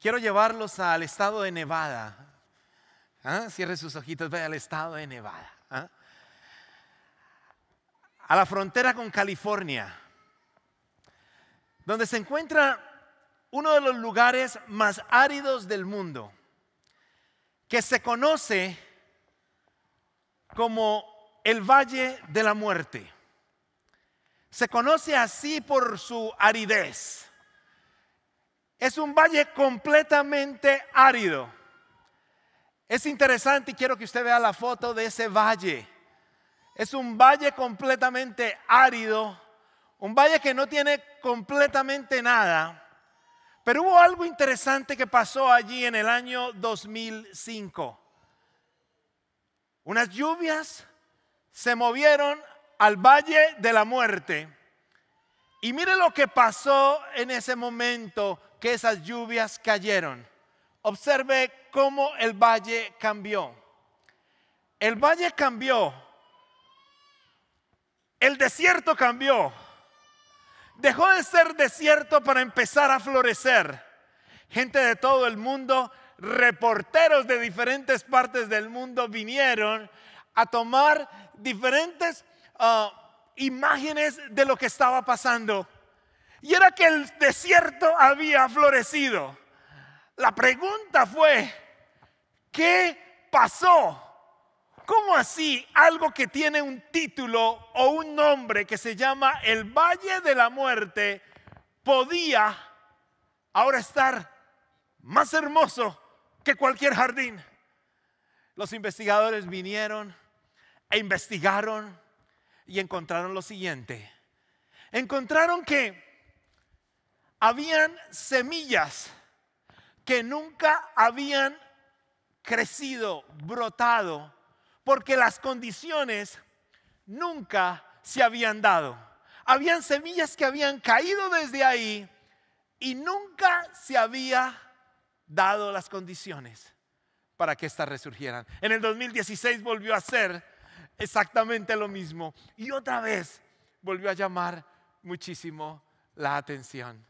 Quiero llevarlos al estado de Nevada. ¿Ah? Cierre sus ojitos, vaya al estado de Nevada. ¿ah? A la frontera con California, donde se encuentra uno de los lugares más áridos del mundo, que se conoce como el Valle de la Muerte. Se conoce así por su aridez. Es un valle completamente árido. Es interesante y quiero que usted vea la foto de ese valle. Es un valle completamente árido, un valle que no tiene completamente nada. Pero hubo algo interesante que pasó allí en el año 2005. Unas lluvias se movieron al Valle de la Muerte. Y mire lo que pasó en ese momento que esas lluvias cayeron. Observe cómo el valle cambió. El valle cambió. El desierto cambió. Dejó de ser desierto para empezar a florecer. Gente de todo el mundo, reporteros de diferentes partes del mundo vinieron a tomar diferentes ah, imágenes de lo que estaba pasando. Y era que el desierto había florecido. La pregunta fue, ¿qué pasó? ¿Cómo así algo que tiene un título o un nombre que se llama el Valle de la Muerte podía ahora estar más hermoso que cualquier jardín? Los investigadores vinieron e investigaron y encontraron lo siguiente. Encontraron que habían semillas que nunca habían crecido, brotado, porque las condiciones nunca se habían dado. Habían semillas que habían caído desde ahí y nunca se había dado las condiciones para que éstas resurgieran. En el 2016 volvió a ser exactamente lo mismo y otra vez volvió a llamar muchísimo la atención.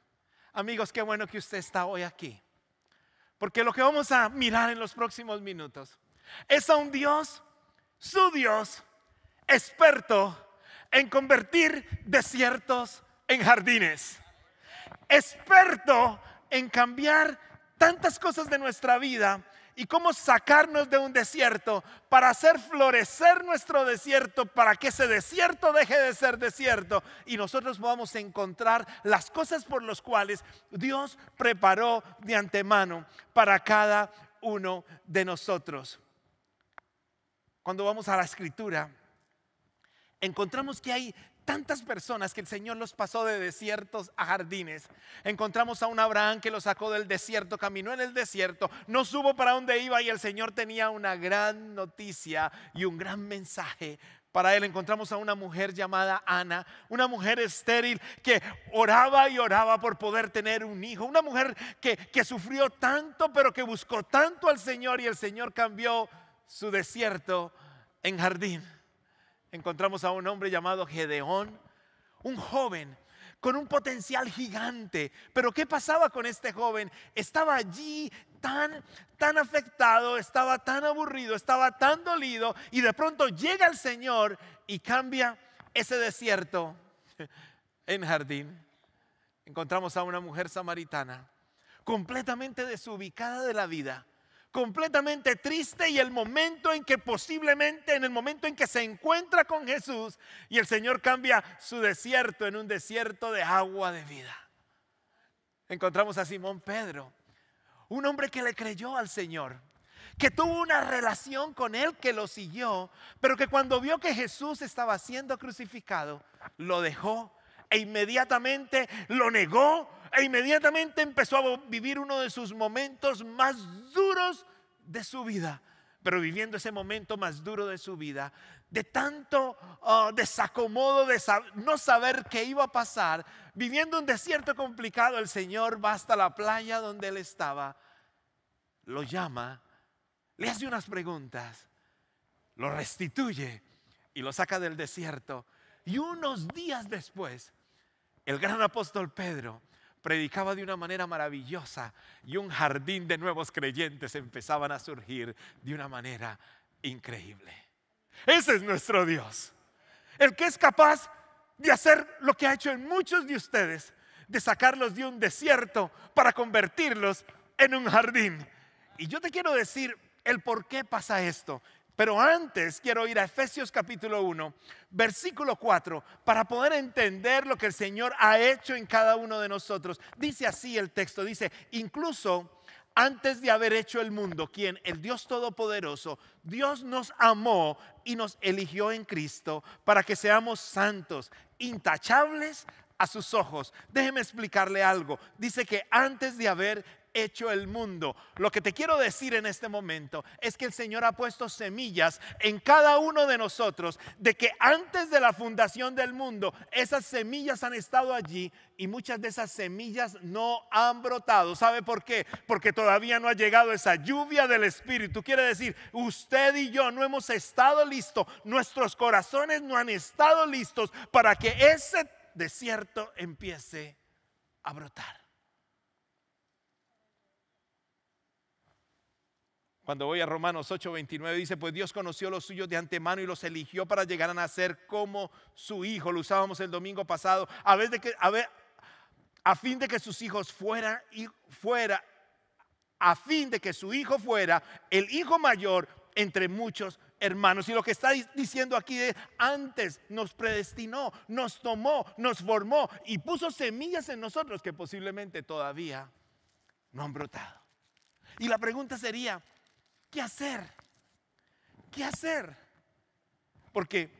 Amigos, qué bueno que usted está hoy aquí. Porque lo que vamos a mirar en los próximos minutos es a un Dios, su Dios, experto en convertir desiertos en jardines. Experto en cambiar tantas cosas de nuestra vida y cómo sacarnos de un desierto para hacer florecer nuestro desierto, para que ese desierto deje de ser desierto y nosotros podamos encontrar las cosas por las cuales Dios preparó de antemano para cada uno de nosotros. Cuando vamos a la escritura, encontramos que hay tantas personas que el Señor los pasó de desiertos a jardines. Encontramos a un Abraham que lo sacó del desierto, caminó en el desierto, no supo para dónde iba y el Señor tenía una gran noticia y un gran mensaje para él encontramos a una mujer llamada Ana, una mujer estéril que oraba y oraba por poder tener un hijo, una mujer que, que, sufrió tanto, pero que buscó tanto al Señor y el Señor cambió su desierto en jardín encontramos a un hombre llamado Gedeón, un joven con un potencial gigante. Pero ¿qué pasaba con este joven? Estaba allí tan, tan afectado, estaba tan aburrido, estaba tan dolido y de pronto llega el Señor y cambia ese desierto en jardín. Encontramos a una mujer samaritana completamente desubicada de la vida, completamente triste y el momento en que posiblemente, en el momento en que se encuentra con Jesús y el Señor cambia su desierto en un desierto de agua de vida. Encontramos a Simón Pedro, un hombre que le creyó al Señor, que tuvo una relación con él, que lo siguió, pero que cuando vio que Jesús estaba siendo crucificado, lo dejó e inmediatamente lo negó, e inmediatamente empezó a vivir uno de sus momentos más duros de su vida. Pero viviendo ese momento más duro de su vida, de tanto ah, desacomodo, de no saber qué iba a pasar, viviendo un desierto complicado, el Señor va hasta la playa donde él estaba, lo llama, le hace unas preguntas, lo restituye y lo saca del desierto. Y unos días después, el gran apóstol Pedro predicaba de una manera maravillosa y un jardín de nuevos creyentes empezaban a surgir de una manera increíble. Ese es nuestro Dios, el que es capaz de hacer lo que ha hecho en muchos de ustedes, de sacarlos de un desierto para convertirlos en un jardín. Y yo te quiero decir el por qué pasa esto pero antes quiero ir a Efesios capítulo 1, versículo 4, para poder entender lo que el Señor ha hecho en cada uno de nosotros. Dice así el texto, dice, incluso antes de haber hecho el mundo, quien el Dios Todopoderoso, Dios nos amó y nos eligió en Cristo para que seamos santos, intachables a sus ojos. Déjeme explicarle algo. Dice que antes de haber hecho el mundo. Lo que te quiero decir en este momento es que el Señor ha puesto semillas en cada uno de nosotros de que antes de la fundación del mundo esas semillas han estado allí y muchas de esas semillas no han brotado. ¿Sabe por qué? Porque todavía no ha llegado esa lluvia del Espíritu. Quiere decir, usted y yo no hemos estado listos, nuestros corazones no han estado listos para que ese desierto empiece a brotar. Cuando voy a Romanos 8:29 dice, pues Dios conoció los suyos de antemano y los eligió para llegar a nacer como su hijo. Lo usábamos el domingo pasado, a, de que, a, fin de que sus hijos fueran y fuera, a fin de que su hijo fuera el hijo mayor entre muchos hermanos. Y lo que está diciendo aquí es, antes nos predestinó, nos tomó, nos formó y puso semillas en nosotros que posiblemente todavía no han brotado. Y la pregunta sería, ¿Qué hacer? ¿Qué hacer? Porque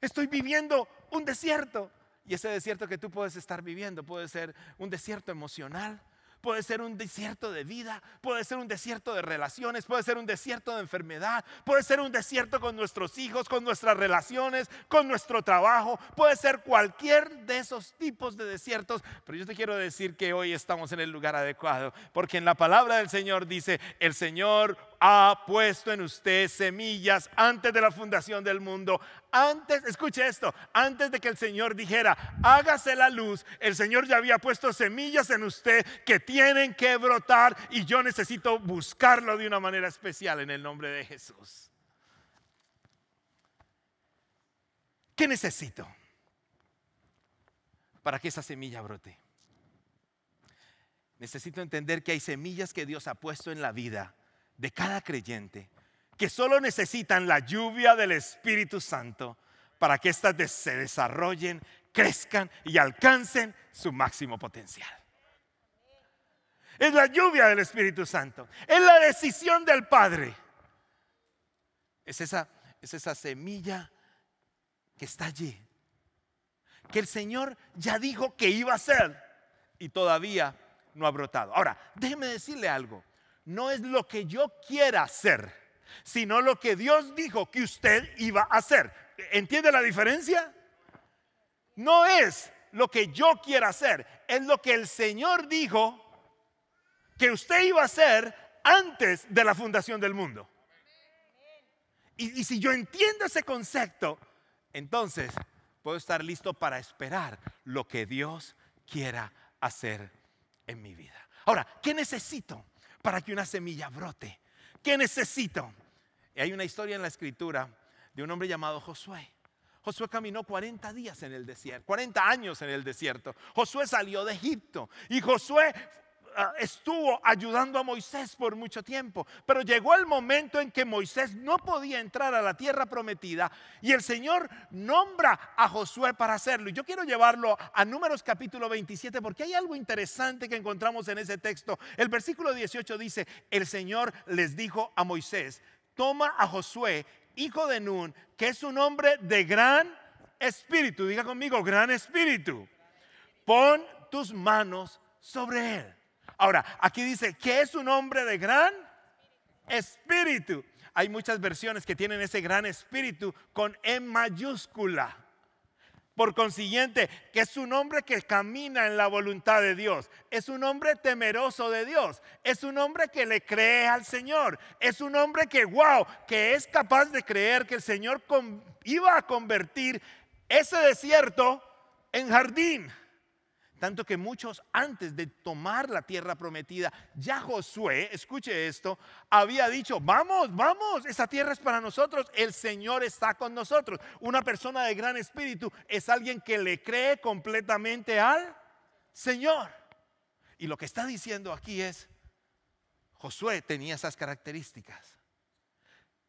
estoy viviendo un desierto. Y ese desierto que tú puedes estar viviendo puede ser un desierto emocional, puede ser un desierto de vida, puede ser un desierto de relaciones, puede ser un desierto de enfermedad, puede ser un desierto con nuestros hijos, con nuestras relaciones, con nuestro trabajo, puede ser cualquier de esos tipos de desiertos. Pero yo te quiero decir que hoy estamos en el lugar adecuado, porque en la palabra del Señor dice, el Señor ha puesto en usted semillas antes de la fundación del mundo. Antes, escuche esto, antes de que el Señor dijera, hágase la luz, el Señor ya había puesto semillas en usted que tienen que brotar y yo necesito buscarlo de una manera especial en el nombre de Jesús. ¿Qué necesito para que esa semilla brote? Necesito entender que hay semillas que Dios ha puesto en la vida de cada creyente que solo necesitan la lluvia del Espíritu Santo para que éstas se desarrollen, crezcan y alcancen su máximo potencial. Es la lluvia del Espíritu Santo, es la decisión del Padre. Es esa, es esa semilla que está allí, que el Señor ya dijo que iba a ser y todavía no ha brotado. Ahora, déjeme decirle algo no es lo que yo quiera hacer, sino lo que Dios dijo que usted iba a hacer. ¿Entiende la diferencia? No es lo que yo quiera hacer, es lo que el Señor dijo que usted iba a hacer antes de la fundación del mundo. Y, si yo entiendo ese concepto, entonces puedo estar listo para esperar lo que Dios quiera hacer en mi vida. Ahora, ¿qué necesito? para que una semilla brote. ¿Qué necesito? hay una historia en la escritura de un hombre llamado Josué. Josué caminó 40 días en el desierto, 40 años en el desierto. Josué salió de Egipto y Josué Ah, estuvo ayudando a Moisés por mucho tiempo, pero llegó el momento en que Moisés no podía entrar a la tierra prometida y el Señor nombra a Josué para hacerlo. Y yo quiero llevarlo a números capítulo 27 porque hay algo interesante que encontramos en ese texto. El versículo 18 dice, el Señor les dijo a Moisés, toma a Josué, hijo de Nun, que es un hombre de gran espíritu, diga conmigo, gran espíritu, pon tus manos sobre él Ahora, aquí dice que es un hombre de gran espíritu. Hay muchas versiones que tienen ese gran espíritu con E mayúscula. Por consiguiente, que es un hombre que camina en la voluntad de Dios, es un hombre temeroso de Dios, es un hombre que le cree al Señor, es un hombre que, wow, que es capaz de creer que el Señor iba a convertir ese desierto en jardín. Tanto que muchos antes de tomar la tierra prometida, ya Josué, escuche esto, había dicho, vamos, vamos, esa tierra es para nosotros, el Señor está con nosotros. Una persona de gran espíritu es alguien que le cree completamente al Señor. Y lo que está diciendo aquí es, Josué tenía esas características.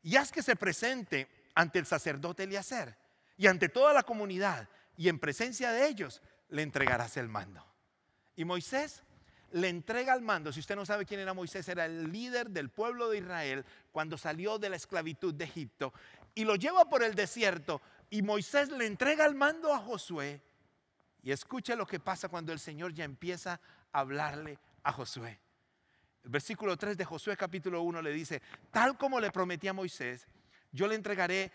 Y haz que se presente ante el sacerdote Eliezer y ante toda la comunidad y en presencia de ellos le entregarás el mando. Y Moisés le entrega el mando. Si usted no sabe quién era Moisés, era el líder del pueblo de Israel cuando salió de la esclavitud de Egipto y lo lleva por el desierto. Y Moisés le entrega el mando a Josué. Y escuche lo que pasa cuando el Señor ya empieza a hablarle a Josué. El versículo 3 de Josué capítulo 1 le dice, tal como le prometí a Moisés, yo le entregaré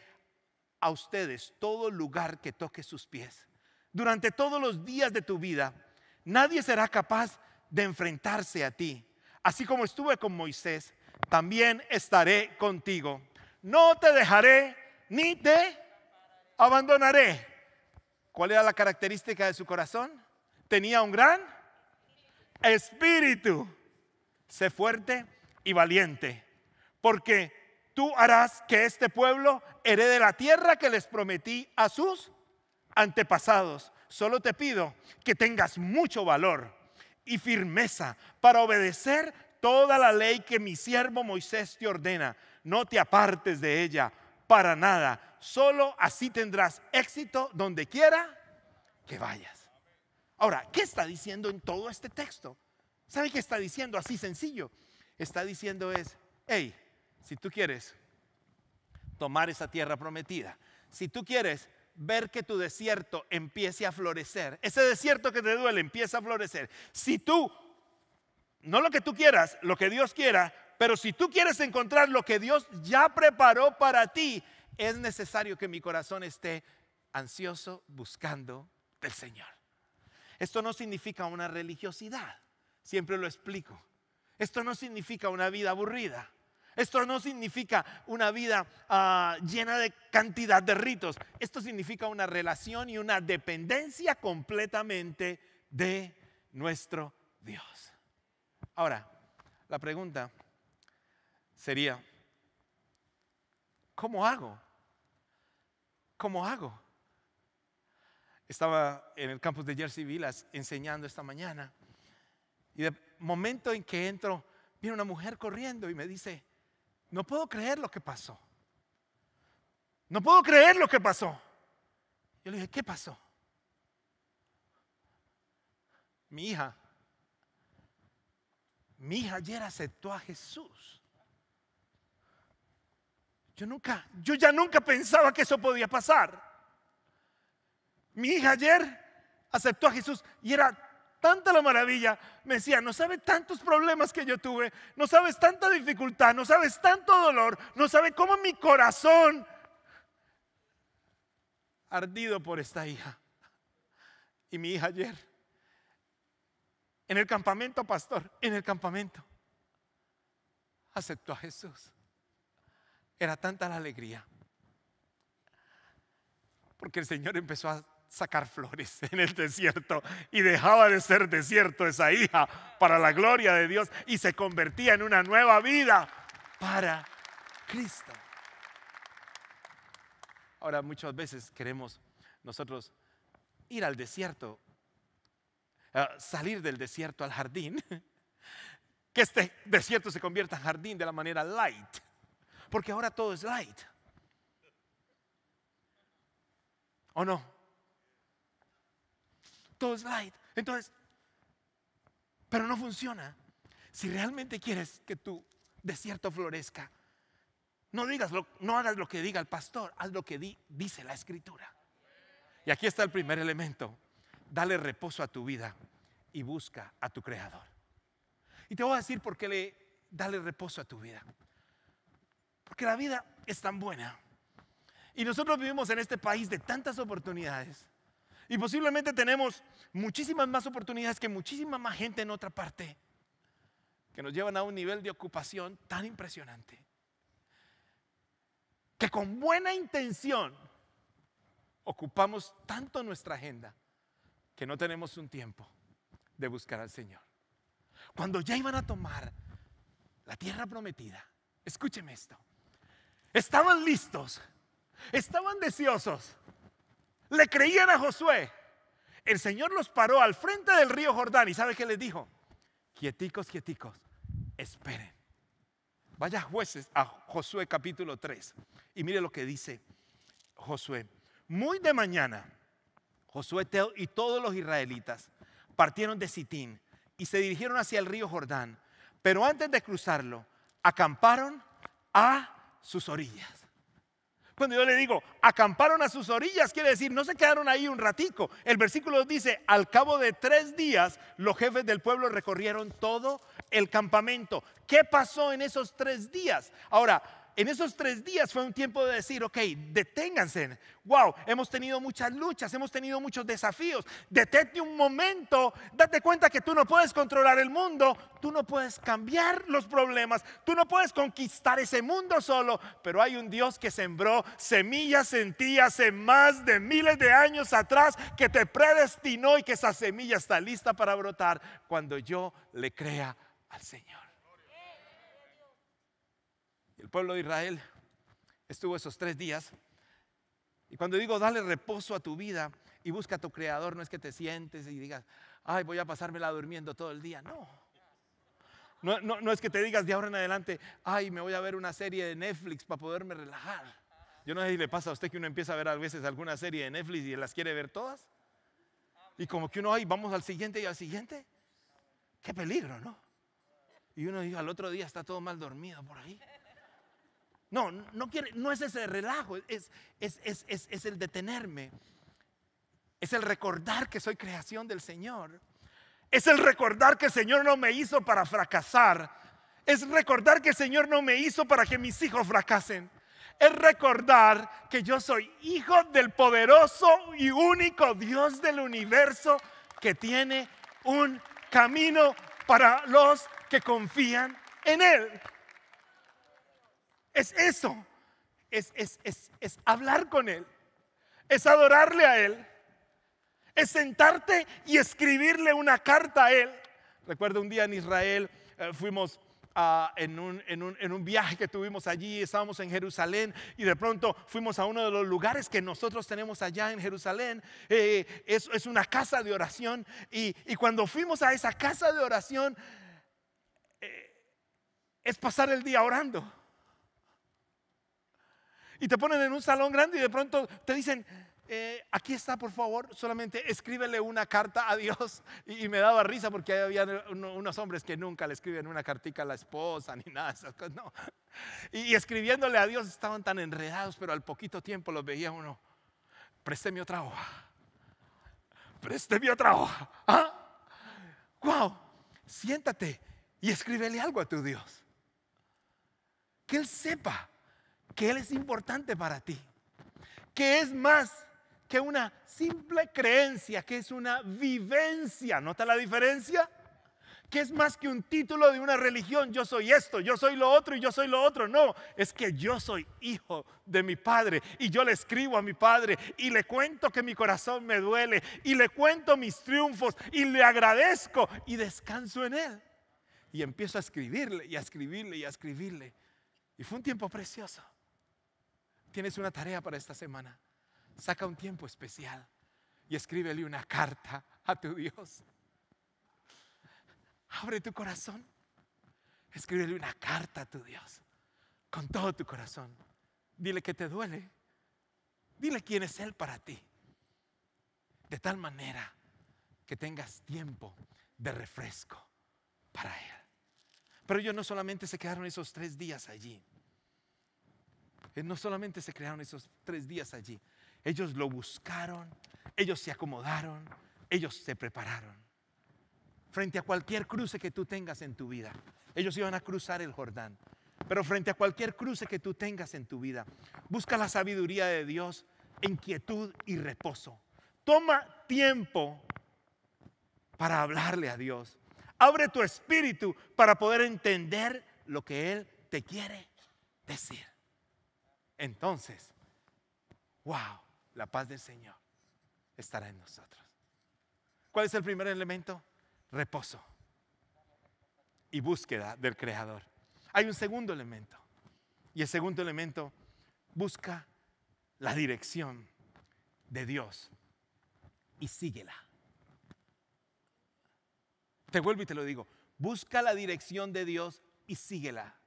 a ustedes todo lugar que toque sus pies durante todos los días de tu vida, nadie será capaz de enfrentarse a ti. Así como estuve con Moisés, también estaré contigo. No te dejaré ni te abandonaré. ¿Cuál era la característica de su corazón? Tenía un gran espíritu. Sé fuerte y valiente, porque tú harás que este pueblo herede la tierra que les prometí a sus antepasados. Solo te pido que tengas mucho valor y firmeza para obedecer toda la ley que mi siervo Moisés te ordena. No te apartes de ella para nada. Solo así tendrás éxito donde quiera que vayas. Ahora, ¿qué está diciendo en todo este texto? ¿Sabe qué está diciendo así sencillo? Está diciendo es, hey, si tú quieres tomar esa tierra prometida, si tú quieres ver que tu desierto empiece a florecer. Ese desierto que te duele empieza a florecer. Si tú, no lo que tú quieras, lo que Dios quiera, pero si tú quieres encontrar lo que Dios ya preparó para ti, es necesario que mi corazón esté ansioso buscando del Señor. Esto no significa una religiosidad, siempre lo explico. Esto no significa una vida aburrida. Esto no significa una vida ah, llena de cantidad de ritos. Esto significa una relación y una dependencia completamente de nuestro Dios. Ahora, la pregunta sería, ¿cómo hago? ¿Cómo hago? Estaba en el campus de Jersey Villas enseñando esta mañana y de momento en que entro, viene una mujer corriendo y me dice, no puedo creer lo que pasó. No puedo creer lo que pasó. Yo le dije, ¿qué pasó? Mi hija, mi hija ayer aceptó a Jesús. Yo nunca, yo ya nunca pensaba que eso podía pasar. Mi hija ayer aceptó a Jesús y era tanta la maravilla. Me decía, no sabes tantos problemas que yo tuve, no sabes tanta dificultad, no sabes tanto dolor, no sabes cómo mi corazón, ardido por esta hija. Y mi hija ayer, en el campamento, pastor, en el campamento, aceptó a Jesús. Era tanta la alegría. Porque el Señor empezó a sacar flores en el desierto y dejaba de ser desierto esa hija para la gloria de Dios y se convertía en una nueva vida para Cristo. Ahora muchas veces queremos nosotros ir al desierto, eh, salir del desierto al jardín, que este desierto se convierta en jardín de la manera light, porque ahora todo es light. ¿O no? todo es light. Entonces, pero no funciona. Si realmente quieres que tu desierto florezca, no, digas lo, no hagas lo que diga el pastor, haz lo que dice la escritura. Y aquí está el primer elemento. Dale reposo a tu vida y busca a tu creador. Y te voy a decir por qué le dale reposo a tu vida. Porque la vida es tan buena. Y nosotros vivimos en este país de tantas oportunidades y posiblemente tenemos muchísimas más oportunidades que muchísima más gente en otra parte, que nos llevan a un nivel de ocupación tan impresionante, que con buena intención ocupamos tanto nuestra agenda que no tenemos un tiempo de buscar al Señor. Cuando ya iban a tomar la tierra prometida, escúcheme esto, estaban listos, estaban deseosos, le creían a Josué. El Señor los paró al frente del río Jordán y ¿sabe qué les dijo? Quieticos, quieticos, esperen. Vaya jueces a Josué capítulo 3 y mire lo que dice Josué. Muy de mañana, Josué y todos los israelitas partieron de Sitín y se dirigieron hacia el río Jordán, pero antes de cruzarlo, acamparon a sus orillas. Cuando yo le digo, acamparon a sus orillas, quiere decir, no se quedaron ahí un ratico. El versículo dice, al cabo de tres días, los jefes del pueblo recorrieron todo el campamento. ¿Qué pasó en esos tres días? Ahora, en esos tres días fue un tiempo de decir, ok, deténganse. Wow, hemos tenido muchas luchas, hemos tenido muchos desafíos. Detente un momento, date cuenta que tú no puedes controlar el mundo, tú no puedes cambiar los problemas, tú no puedes conquistar ese mundo solo, pero hay un Dios que sembró semillas en ti hace más de miles de años atrás, que te predestinó y que esa semilla está lista para brotar cuando yo le crea al Señor pueblo de Israel estuvo esos tres días. Y cuando digo, dale reposo a tu vida y busca a tu creador, no es que te sientes y digas, ay, voy a pasármela durmiendo todo el día. No. No, no, es que te digas de ahora en adelante, ay, me voy a ver una serie de Netflix para poderme relajar. Yo no sé si le pasa a usted que uno empieza a ver a veces alguna serie de Netflix y las quiere ver todas. Y como que uno, ay, vamos al siguiente y al siguiente. Qué peligro, ¿no? Y uno al otro día está todo mal dormido por ahí. No, no, quiere, no es ese relajo, es, es, es el detenerme. Es el recordar que soy creación del Señor. Es el recordar que el Señor no me hizo para fracasar. Es recordar que el Señor no me hizo para que mis hijos fracasen. Es recordar que yo soy hijo del poderoso y único Dios del universo que tiene un camino para los que confían en Él. Es eso. Es, es, hablar con Él. Es adorarle a Él. Es sentarte y escribirle una carta a Él. Recuerdo un día en Israel eh, fuimos... Ah, en, un, viaje que tuvimos allí, estábamos en Jerusalén y de pronto fuimos a uno de los lugares que nosotros tenemos allá en Jerusalén. Eh, es, una casa de oración y, cuando fuimos a esa casa de oración eh, es pasar el día orando y te ponen en un salón grande y de pronto te dicen, eh, aquí está, por favor, solamente escríbele una carta a Dios. Y, me daba risa porque había unos hombres que nunca le escriben una cartica a la esposa ni nada No. Y, escribiéndole a Dios estaban tan enredados, pero al poquito tiempo los veía uno. Présteme otra hoja. Présteme otra hoja. ¿Ah? ¡Wow! Siéntate y escríbele algo a tu Dios. Que Él sepa que Él es importante para ti, que es más que una simple creencia, que es una vivencia. ¿Nota la diferencia? Que es más que un título de una religión, yo soy esto, yo soy lo otro y yo soy lo otro. No, es que yo soy hijo de mi padre y yo le escribo a mi padre y le cuento que mi corazón me duele y le cuento mis triunfos y le agradezco y descanso en él. Y empiezo a escribirle y a escribirle y a escribirle. Y fue un tiempo precioso. Tienes una tarea para esta semana. Saca un tiempo especial y escríbele una carta a tu Dios. Abre tu corazón. Escríbele una carta a tu Dios. Con todo tu corazón. Dile que te duele. Dile quién es Él para ti. De tal manera que tengas tiempo de refresco para Él. Pero ellos no solamente se quedaron esos tres días allí. Eh, no solamente se crearon esos tres días allí, ellos lo buscaron, ellos se acomodaron, ellos se prepararon. Frente a cualquier cruce que tú tengas en tu vida, ellos iban a cruzar el Jordán. Pero frente a cualquier cruce que tú tengas en tu vida, busca la sabiduría de Dios en quietud y reposo. Toma tiempo para hablarle a Dios. Abre tu espíritu para poder entender lo que Él te quiere decir entonces, wow, la paz del Señor estará en nosotros. ¿Cuál es el primer elemento? Reposo y búsqueda del Creador. Hay un segundo elemento. Y el segundo elemento busca la dirección de Dios y síguela. Te vuelvo y te lo digo. Busca la dirección de Dios y síguela.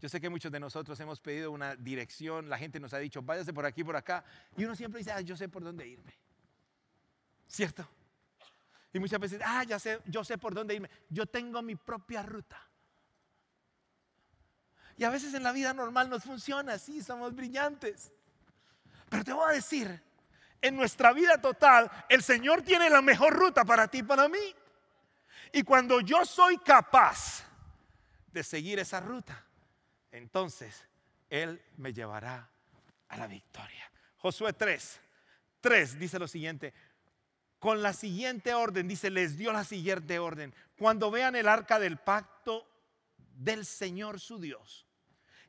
Yo sé que muchos de nosotros hemos pedido una dirección, la gente nos ha dicho, váyase por aquí, por acá, y uno siempre dice, ah, yo sé por dónde irme. ¿Cierto? Y muchas veces, ah, ya sé, yo sé por dónde irme, yo tengo mi propia ruta. Y a veces en la vida normal nos funciona Sí, somos brillantes. Pero te voy a decir, en nuestra vida total, el Señor tiene la mejor ruta para ti y para mí. Y cuando yo soy capaz de seguir esa ruta, entonces Él me llevará a la victoria. Josué 3, 3 dice lo siguiente. Con la siguiente orden, dice, les dio la siguiente orden. Cuando vean el arca del pacto del Señor su Dios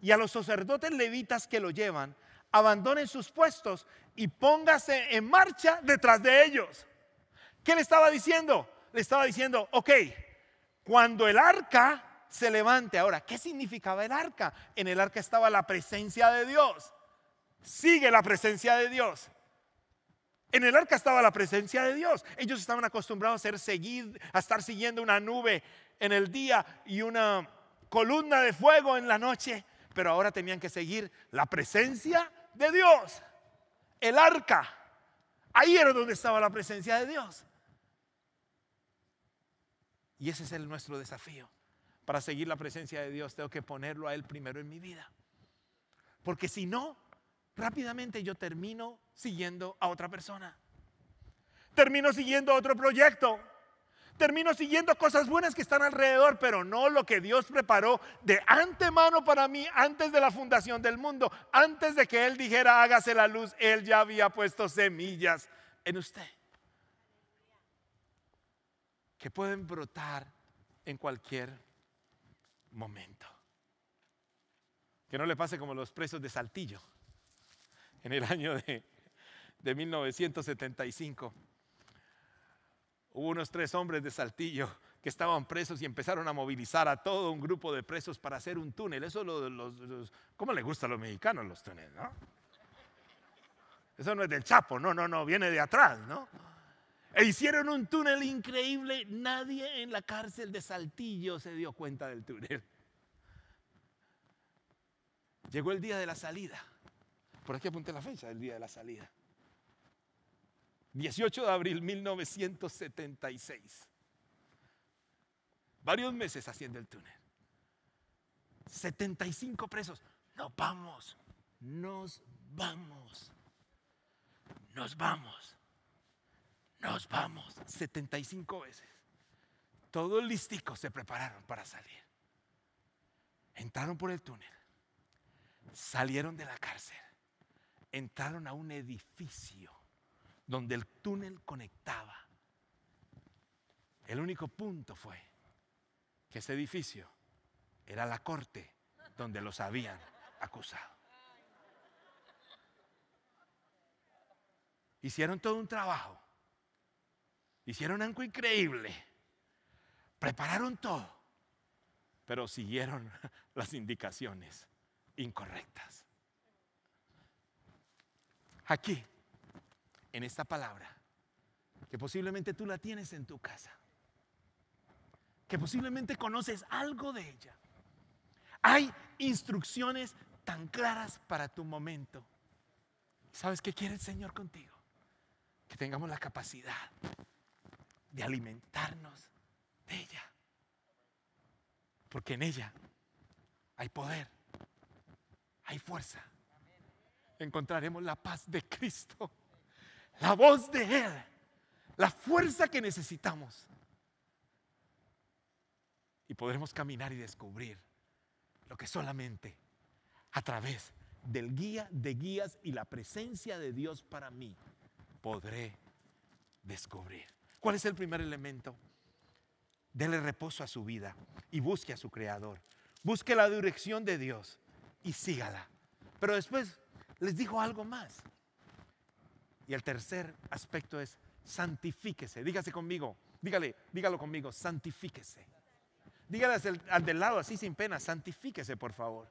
y a los sacerdotes levitas que lo llevan, abandonen sus puestos y póngase en marcha detrás de ellos. ¿Qué le estaba diciendo? Le estaba diciendo, ok, cuando el arca se levante. Ahora, ¿qué significaba el arca? En el arca estaba la presencia de Dios. Sigue la presencia de Dios. En el arca estaba la presencia de Dios. Ellos estaban acostumbrados a, ser a estar siguiendo una nube en el día y una columna de fuego en la noche, pero ahora tenían que seguir la presencia de Dios. El arca. Ahí era donde estaba la presencia de Dios. Y ese es el nuestro desafío para seguir la presencia de Dios, tengo que ponerlo a Él primero en mi vida. Porque si no, rápidamente yo termino siguiendo a otra persona. Termino siguiendo otro proyecto. Termino siguiendo cosas buenas que están alrededor, pero no lo que Dios preparó de antemano para mí, antes de la fundación del mundo, antes de que Él dijera hágase la luz, Él ya había puesto semillas en usted. Que pueden brotar en cualquier momento. Que no le pase como los presos de Saltillo en el año de, 1975. Hubo unos tres hombres de Saltillo que estaban presos y empezaron a movilizar a todo un grupo de presos para hacer un túnel. Eso los ¿cómo le gusta a los mexicanos los túneles, no? Eso no es del Chapo, no, no, no, viene de atrás, ¿no? E hicieron un túnel increíble. Nadie en la cárcel de Saltillo se dio cuenta del túnel. Llegó el día de la salida. Por aquí apunté la fecha del día de la salida. 18 de abril 1976. Varios meses haciendo el túnel. 75 presos. Nos vamos, nos vamos, nos vamos nos vamos. 75 veces. Todos listicos se prepararon para salir. Entraron por el túnel. Salieron de la cárcel. Entraron a un edificio donde el túnel conectaba. El único punto fue que ese edificio era la corte donde los habían acusado. Hicieron todo un trabajo Hicieron algo increíble. Prepararon todo. Pero siguieron las indicaciones incorrectas. Aquí, en esta palabra, que posiblemente tú la tienes en tu casa, que posiblemente conoces algo de ella. Hay instrucciones tan claras para tu momento. ¿Sabes qué quiere el Señor contigo? Que tengamos la capacidad de alimentarnos de ella. Porque en ella hay poder, hay fuerza. Encontraremos la paz de Cristo, la voz de Él, la fuerza que necesitamos. Y podremos caminar y descubrir lo que solamente a través del guía de guías y la presencia de Dios para mí podré descubrir. ¿Cuál es el primer elemento? Dele reposo a su vida y busque a su Creador. Busque la dirección de Dios y sígala. Pero después les dijo algo más. Y el tercer aspecto es santifíquese. Dígase conmigo, dígale, dígalo conmigo, santifíquese. Dígale al del lado así sin pena, santifíquese por favor.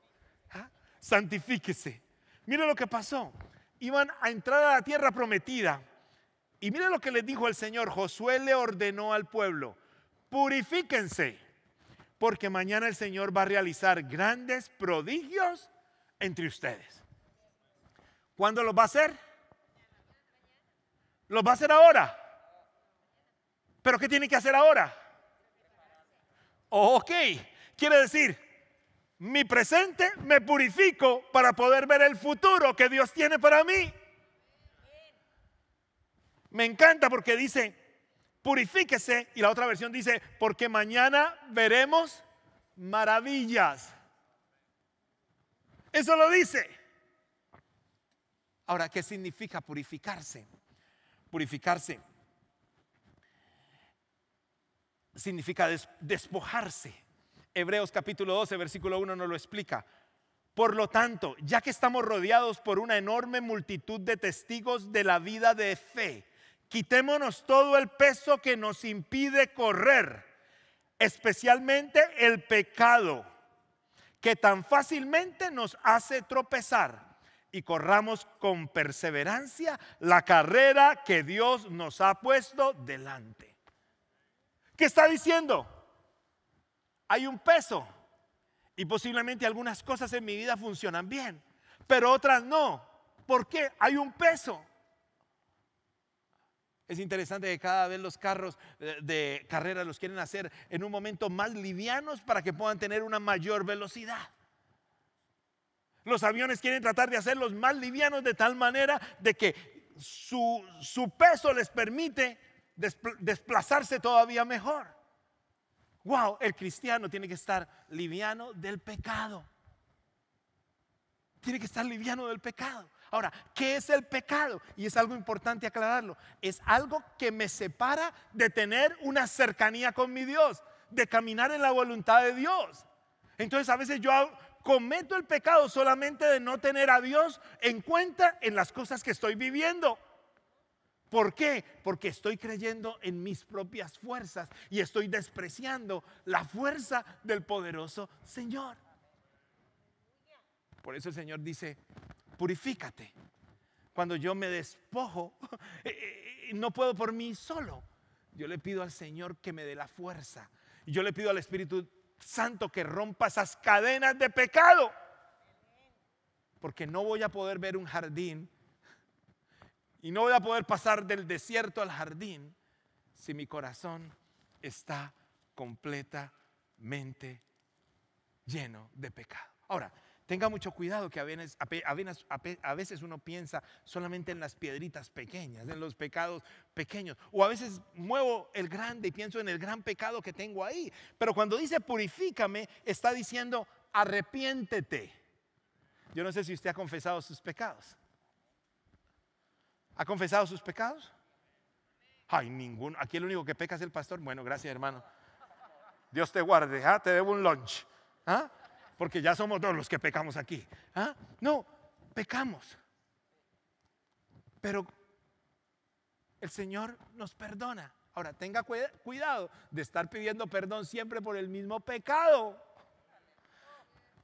¿Ah? Santifíquese. Mire lo que pasó. Iban a entrar a la tierra prometida y mire lo que les dijo el Señor. Josué le ordenó al pueblo, purifíquense, porque mañana el Señor va a realizar grandes prodigios entre ustedes. ¿Cuándo los va a hacer? ¿Los va a hacer ahora? ¿Pero qué tiene que hacer ahora? Ok, quiere decir, mi presente me purifico para poder ver el futuro que Dios tiene para mí me encanta porque dice, purifíquese. Y la otra versión dice, porque mañana veremos maravillas. Eso lo dice. Ahora, ¿qué significa purificarse? Purificarse significa despojarse. Hebreos capítulo 12, versículo 1 nos lo explica. Por lo tanto, ya que estamos rodeados por una enorme multitud de testigos de la vida de fe, Quitémonos todo el peso que nos impide correr, especialmente el pecado que tan fácilmente nos hace tropezar y corramos con perseverancia la carrera que Dios nos ha puesto delante. ¿Qué está diciendo? Hay un peso y posiblemente algunas cosas en mi vida funcionan bien, pero otras no. ¿Por qué? Hay un peso. Es interesante que cada vez los carros eh, de carrera los quieren hacer en un momento más livianos para que puedan tener una mayor velocidad. Los aviones quieren tratar de hacerlos más livianos de tal manera de que su, su peso les permite desplazarse todavía mejor. Wow, el cristiano tiene que estar liviano del pecado. Tiene que estar liviano del pecado. Ahora, ¿qué es el pecado? Y es algo importante aclararlo. Es algo que me separa de tener una cercanía con mi Dios, de caminar en la voluntad de Dios. Entonces a veces yo cometo el pecado solamente de no tener a Dios en cuenta en las cosas que estoy viviendo. ¿Por qué? Porque estoy creyendo en mis propias fuerzas y estoy despreciando la fuerza del poderoso Señor. Por eso el Señor dice, purifícate. Cuando yo me despojo, eh, eh, no puedo por mí solo. Yo le pido al Señor que me dé la fuerza. Yo le pido al Espíritu Santo que rompa esas cadenas de pecado. Porque no voy a poder ver un jardín y no voy a poder pasar del desierto al jardín si mi corazón está completamente lleno de pecado. Ahora, Tenga mucho cuidado que a veces, uno piensa solamente en las piedritas pequeñas, en los pecados pequeños. O a veces muevo el grande y pienso en el gran pecado que tengo ahí. Pero cuando dice purifícame, está diciendo arrepiéntete. Yo no sé si usted ha confesado sus pecados. ¿Ha confesado sus pecados? Ay, ninguno. Aquí el único que peca es el pastor. Bueno, gracias hermano. Dios te guarde. ¿ah? Te debo un lunch. ¿Ah? porque ya somos todos los que pecamos aquí. ¿Ah? No, pecamos. Pero el Señor nos perdona. Ahora, tenga cuidado de estar pidiendo perdón siempre por el mismo pecado.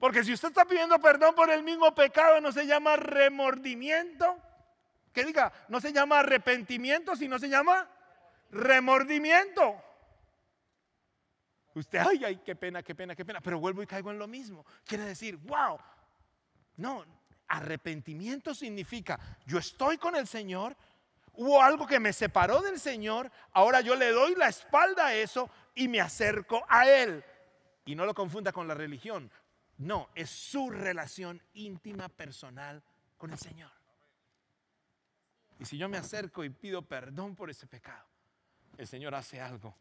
Porque si usted está pidiendo perdón por el mismo pecado, no se llama remordimiento. Que diga, no se llama arrepentimiento, sino se llama remordimiento. Usted, ay, ay, qué pena, qué pena, qué pena. Pero vuelvo y caigo en lo mismo. Quiere decir, wow. No, arrepentimiento significa, yo estoy con el Señor, hubo algo que me separó del Señor, ahora yo le doy la espalda a eso y me acerco a Él. Y no lo confunda con la religión. No, es su relación íntima, personal con el Señor. Y si yo me acerco y pido perdón por ese pecado, el Señor hace algo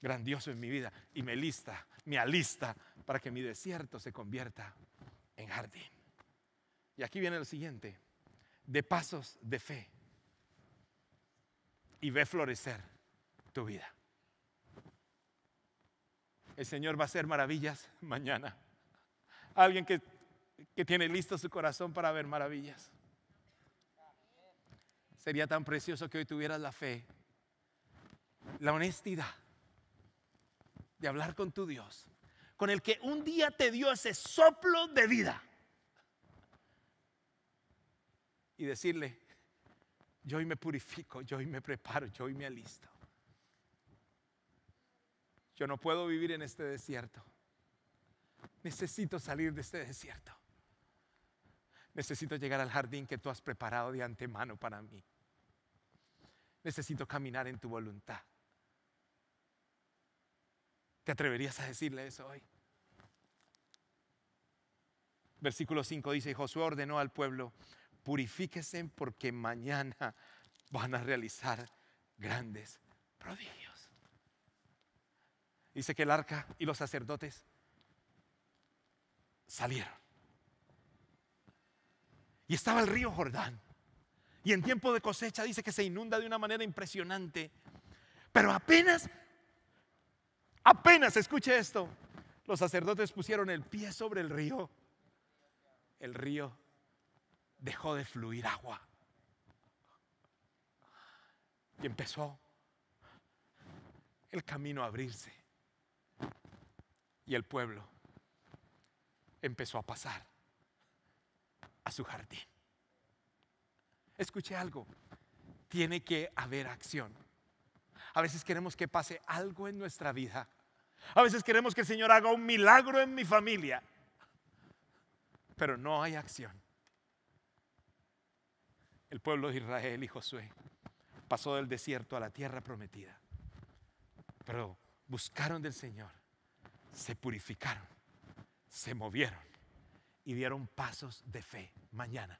grandioso en mi vida y me lista, me alista para que mi desierto se convierta en jardín. Y aquí viene lo siguiente, de pasos de fe y ve florecer tu vida. El Señor va a hacer maravillas mañana. Alguien que, que tiene listo su corazón para ver maravillas. Sería tan precioso que hoy tuvieras la fe, la honestidad de hablar con tu Dios, con el que un día te dio ese soplo de vida. Y decirle, yo hoy me purifico, yo hoy me preparo, yo hoy me alisto. Yo no puedo vivir en este desierto. Necesito salir de este desierto. Necesito llegar al jardín que tú has preparado de antemano para mí. Necesito caminar en tu voluntad atreverías a decirle eso hoy? Versículo 5 dice, Josué ordenó al pueblo, purifíquese porque mañana van a realizar grandes prodigios. Dice que el arca y los sacerdotes salieron. Y estaba el río Jordán. Y en tiempo de cosecha dice que se inunda de una manera impresionante. Pero apenas Apenas, escuche esto, los sacerdotes pusieron el pie sobre el río. El río dejó de fluir agua. Y empezó el camino a abrirse. Y el pueblo empezó a pasar a su jardín. Escuche algo, tiene que haber acción. A veces queremos que pase algo en nuestra vida. A veces queremos que el Señor haga un milagro en mi familia. Pero no hay acción. El pueblo de Israel y Josué pasó del desierto a la tierra prometida. Pero buscaron del Señor, se purificaron, se movieron y dieron pasos de fe mañana.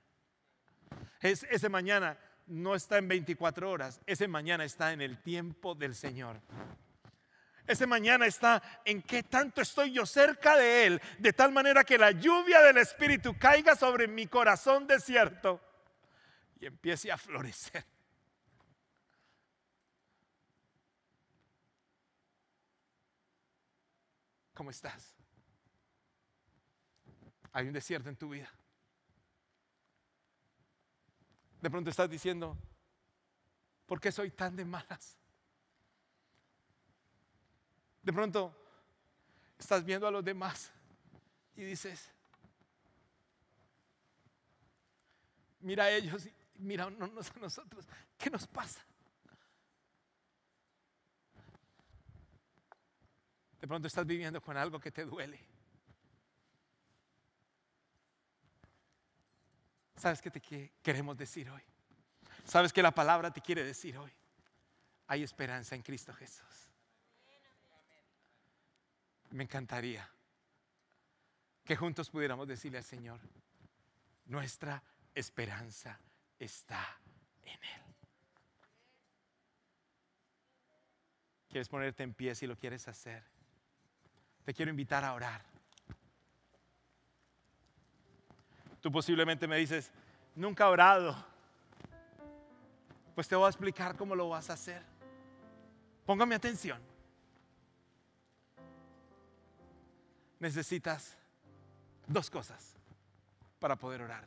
Es, ese mañana no está en 24 horas, ese mañana está en el tiempo del Señor. Ese mañana está en qué tanto estoy yo cerca de Él, de tal manera que la lluvia del Espíritu caiga sobre mi corazón desierto y empiece a florecer. ¿Cómo estás? Hay un desierto en tu vida. De pronto estás diciendo, ¿por qué soy tan de malas? De pronto estás viendo a los demás y dices, mira a ellos y mira a nosotros, ¿qué nos pasa? De pronto estás viviendo con algo que te duele. ¿Sabes qué te queremos decir hoy? ¿Sabes qué la palabra te quiere decir hoy? Hay esperanza en Cristo Jesús. Me encantaría que juntos pudiéramos decirle al Señor, nuestra esperanza está en Él. ¿Quieres ponerte en pie si lo quieres hacer? Te quiero invitar a orar. Tú posiblemente me dices, nunca he orado. Pues te voy a explicar cómo lo vas a hacer. Póngame atención. Necesitas dos cosas para poder orar.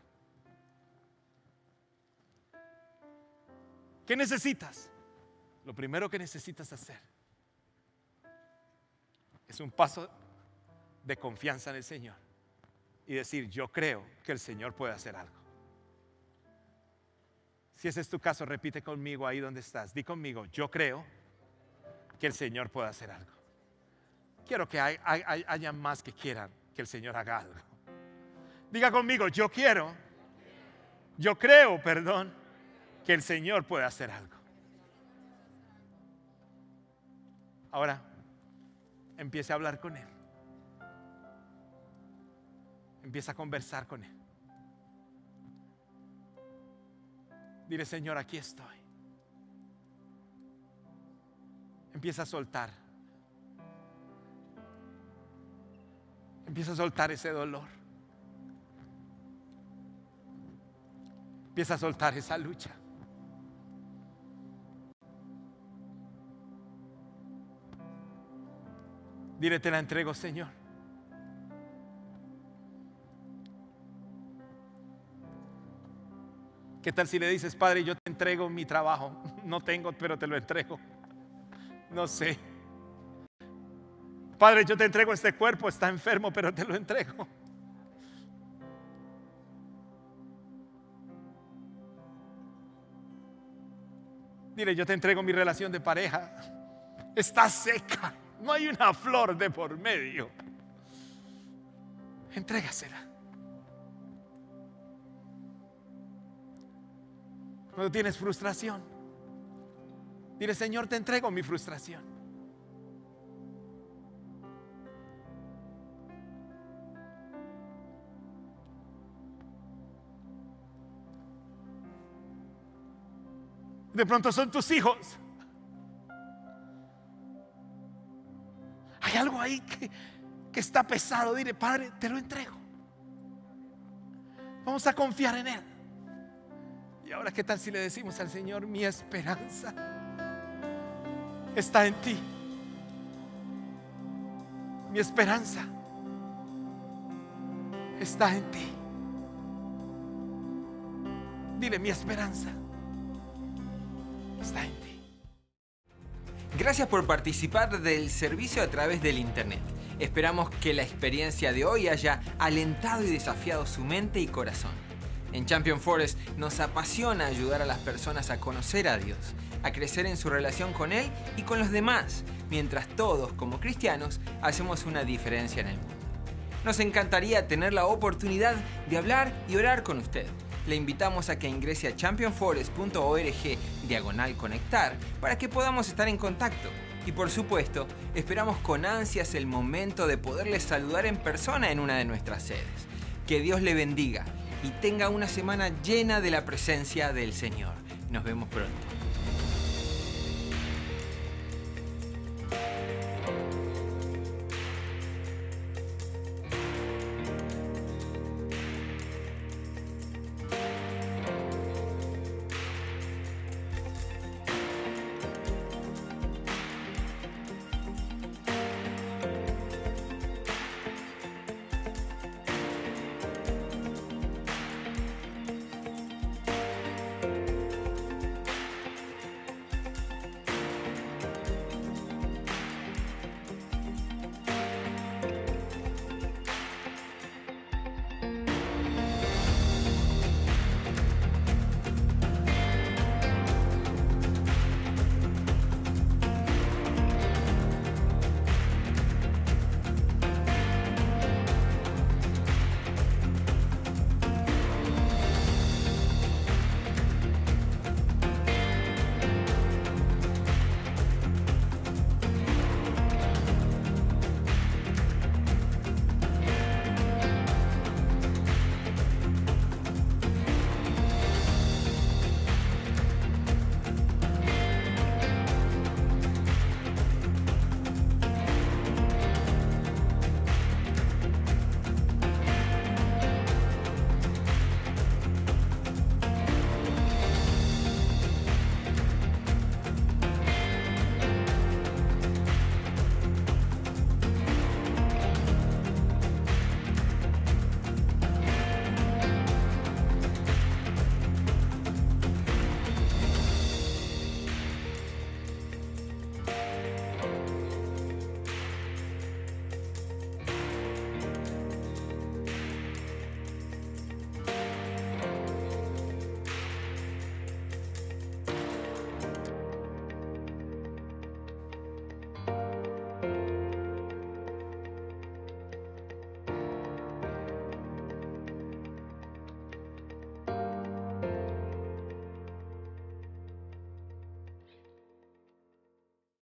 ¿Qué necesitas? Lo primero que necesitas hacer es un paso de confianza en el Señor y decir, yo creo que el Señor puede hacer algo. Si ese es tu caso, repite conmigo ahí donde estás. Di conmigo, yo creo que el Señor puede hacer algo. Quiero que haya más que quieran que el Señor haga algo. Diga conmigo, yo quiero, yo creo, perdón, que el Señor puede hacer algo. Ahora, empiece a hablar con Él. Empieza a conversar con Él. Dile, Señor, aquí estoy. Empieza a soltar. Empieza a soltar ese dolor. Empieza a soltar esa lucha. Dile, te la entrego, Señor. ¿Qué tal si le dices, Padre, yo te entrego mi trabajo? No tengo, pero te lo entrego. No sé. Padre, yo te entrego este cuerpo, está enfermo, pero te lo entrego. Dile, yo te entrego mi relación de pareja. Está seca. No hay una flor de por medio. Entrégasela. Cuando tienes frustración. Dile, Señor, te entrego mi frustración. De pronto son tus hijos. Hay algo ahí que, que está pesado. Dile, Padre, te lo entrego. Vamos a confiar en Él. Y ahora, ¿qué tal si le decimos al Señor, mi esperanza está en ti? Mi esperanza está en ti. Dile, mi esperanza está en ti. Gracias por participar del servicio a través del Internet. Esperamos que la experiencia de hoy haya alentado y desafiado su mente y corazón. En Champion Forest nos apasiona ayudar a las personas a conocer a Dios, a crecer en su relación con Él y con los demás, mientras todos, como cristianos, hacemos una diferencia en el mundo. Nos encantaría tener la oportunidad de hablar y orar con usted. Le invitamos a que ingrese a championforest.org diagonal conectar para que podamos estar en contacto. Y por supuesto, esperamos con ansias el momento de poderle saludar en persona en una de nuestras sedes. Que Dios le bendiga y tenga una semana llena de la presencia del Señor. Nos vemos pronto.